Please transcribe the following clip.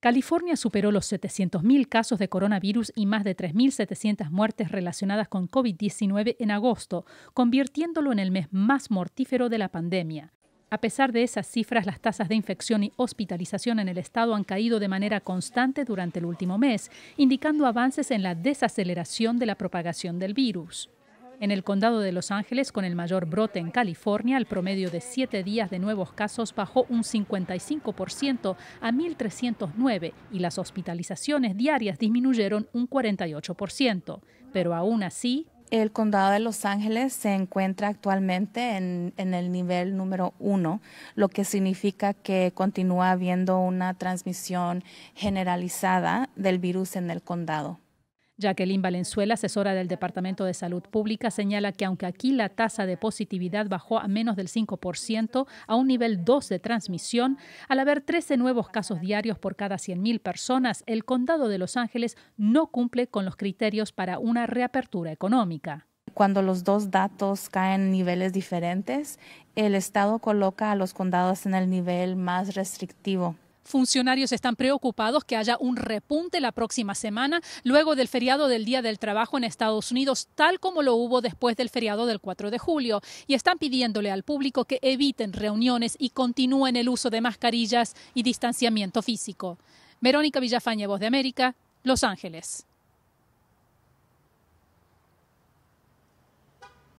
California superó los 700.000 casos de coronavirus y más de 3.700 muertes relacionadas con COVID-19 en agosto, convirtiéndolo en el mes más mortífero de la pandemia. A pesar de esas cifras, las tasas de infección y hospitalización en el estado han caído de manera constante durante el último mes, indicando avances en la desaceleración de la propagación del virus. En el condado de Los Ángeles, con el mayor brote en California, el promedio de siete días de nuevos casos bajó un 55% a 1.309 y las hospitalizaciones diarias disminuyeron un 48%. Pero aún así, el condado de Los Ángeles se encuentra actualmente en, el nivel número uno, lo que significa que continúa habiendo una transmisión generalizada del virus en el condado. Jacqueline Valenzuela, asesora del Departamento de Salud Pública, señala que aunque aquí la tasa de positividad bajó a menos del 5%, a un nivel 2 de transmisión, al haber 13 nuevos casos diarios por cada 100.000 personas, el condado de Los Ángeles no cumple con los criterios para una reapertura económica. Cuando los dos datos caen en niveles diferentes, el Estado coloca a los condados en el nivel más restrictivo funcionarios están preocupados que haya un repunte la próxima semana luego del feriado del Día del Trabajo en Estados Unidos, tal como lo hubo después del feriado del 4 de julio, y están pidiéndole al público que eviten reuniones y continúen el uso de mascarillas y distanciamiento físico. Verónica Villafañe, Voz de América, Los Ángeles.